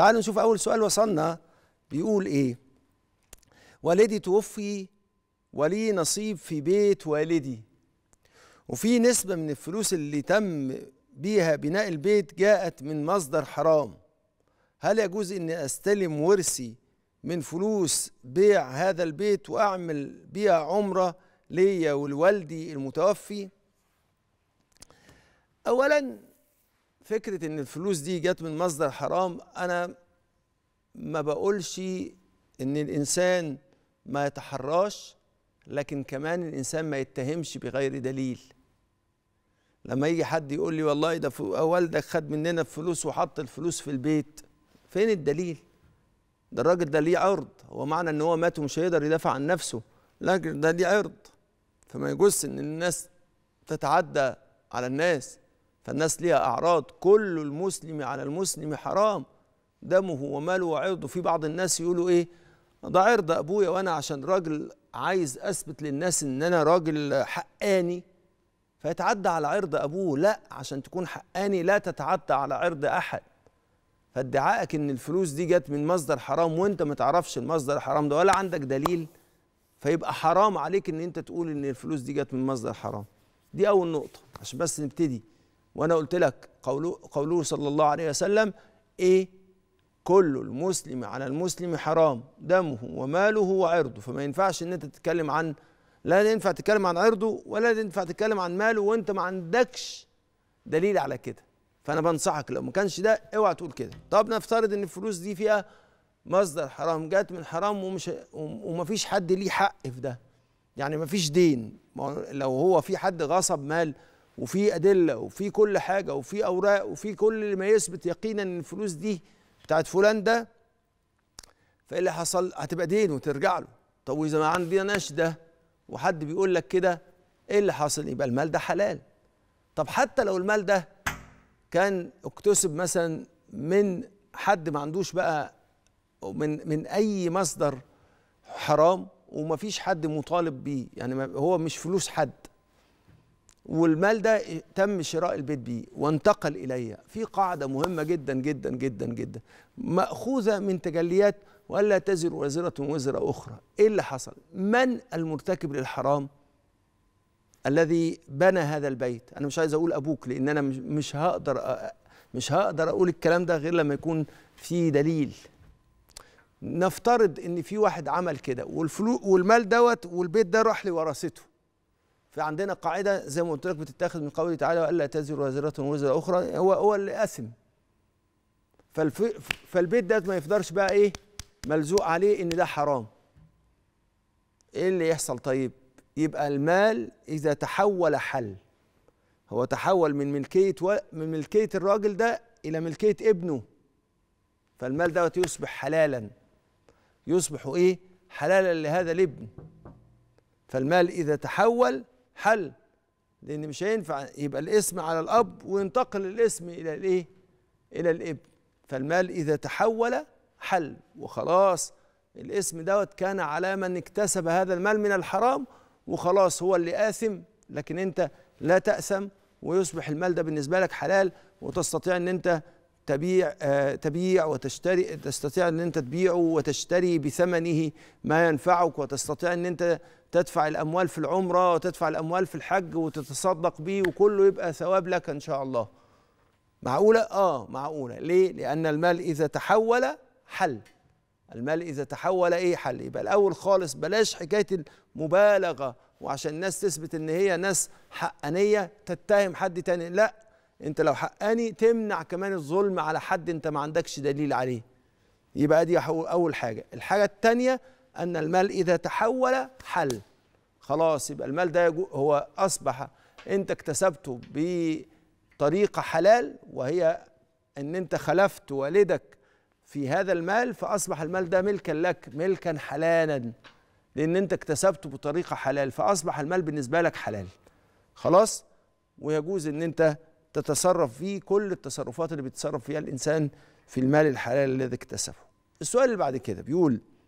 تعالوا نشوف أول سؤال وصلنا بيقول إيه والدي توفي ولي نصيب في بيت والدي وفي نسبة من الفلوس اللي تم بيها بناء البيت جاءت من مصدر حرام هل يجوز اني استلم ورثي من فلوس بيع هذا البيت واعمل بيها عمره ليا ولوالدي المتوفي اولا فكره ان الفلوس دي جت من مصدر حرام انا ما بقولش ان الانسان ما يتحراش لكن كمان الانسان ما يتهمش بغير دليل لما يجي حد يقول لي والله ده والدك خد مننا فلوس وحط الفلوس في البيت فين الدليل ده الراجل ده ليه عرض هو معنى ان هو مات ومش هيقدر يدافع عن نفسه لكن ده ليه عرض فما يجوز ان الناس تتعدى على الناس فالناس ليها أعراض كل المسلم على المسلم حرام دمه وماله وعرضه في بعض الناس يقولوا إيه ده عرض أبويا وأنا عشان راجل عايز أثبت للناس إن أنا راجل حقاني فيتعدى على عرض أبوه لا عشان تكون حقاني لا تتعدى على عرض أحد فادعائك إن الفلوس دي جت من مصدر حرام وأنت ما تعرفش المصدر الحرام ده ولا عندك دليل فيبقى حرام عليك إن أنت تقول إن الفلوس دي جت من مصدر حرام دي أول نقطة عشان بس نبتدي وانا قلت لك قوله, قوله صلى الله عليه وسلم ايه كل المسلم على المسلم حرام دمه وماله وعرضه فما ينفعش ان انت تتكلم عن لا ينفع تتكلم عن عرضه ولا ينفع تتكلم عن ماله وانت ما عندكش دليل على كده فانا بنصحك لو ما كانش ده اوعى تقول كده طب نفترض ان الفلوس دي فيها مصدر حرام جات من حرام ومش ومفيش حد ليه حق في ده يعني مفيش دين لو هو في حد غصب مال وفي ادله وفي كل حاجه وفي اوراق وفي كل ما يثبت يقينا ان الفلوس دي بتاعت فلان ده فايه اللي حصل هتبقى دين وترجع له طب واذا ما عندناش ده وحد بيقول لك كده ايه اللي حاصل يبقى المال ده حلال طب حتى لو المال ده كان اكتسب مثلا من حد ما عندوش بقى من من اي مصدر حرام ومفيش حد مطالب بيه يعني هو مش فلوس حد والمال ده تم شراء البيت بيه وانتقل الي في قاعده مهمه جدا جدا جدا جدا ماخوذه من تجليات والا تزر وازره وزر اخرى ايه اللي حصل من المرتكب للحرام الذي بنى هذا البيت انا مش عايز اقول ابوك لان انا مش هقدر مش هقدر اقول الكلام ده غير لما يكون في دليل نفترض ان في واحد عمل كده والفلوس والمال دوت والبيت ده راح لورثته فعندنا قاعده زي ما قلت لك بتتاخد من قوله تعالى والا تزر وازره وزر اخرى هو هو اللي قسم فالبيت ده ما يفضلش بقى ايه ملزوق عليه ان ده حرام ايه اللي يحصل طيب يبقى المال اذا تحول حل هو تحول من ملكيه و... من ملكيه الراجل ده الى ملكيه ابنه فالمال دوت يصبح حلالا يصبح ايه حلالا لهذا الابن فالمال اذا تحول حل لان مش هينفع يبقى الاسم على الاب وينتقل الاسم الى الايه الى الابن فالمال اذا تحول حل وخلاص الاسم دوت كان على من اكتسب هذا المال من الحرام وخلاص هو اللي آثم لكن أنت لا تأثم ويصبح المال ده بالنسبة لك حلال وتستطيع أن أنت تبيع آه، تبيع وتشتري تستطيع ان انت تبيعه وتشتري بثمنه ما ينفعك وتستطيع ان انت تدفع الاموال في العمره وتدفع الاموال في الحج وتتصدق بيه وكله يبقى ثواب لك ان شاء الله معقوله اه معقوله ليه لان المال اذا تحول حل المال اذا تحول ايه حل يبقى الاول خالص بلاش حكايه المبالغه وعشان الناس تثبت ان هي ناس حقانيه تتهم حد تاني لا انت لو حقاني تمنع كمان الظلم على حد انت ما عندكش دليل عليه يبقى دي اول حاجه الحاجه الثانيه ان المال اذا تحول حل خلاص يبقى المال ده هو اصبح انت اكتسبته بطريقه حلال وهي ان انت خلفت والدك في هذا المال فاصبح المال ده ملكا لك ملكا حلالا لان انت اكتسبته بطريقه حلال فاصبح المال بالنسبه لك حلال خلاص ويجوز ان انت تتصرف فيه كل التصرفات اللي بيتصرف فيها الانسان في المال الحلال الذي اكتسبه السؤال اللي بعد كده بيقول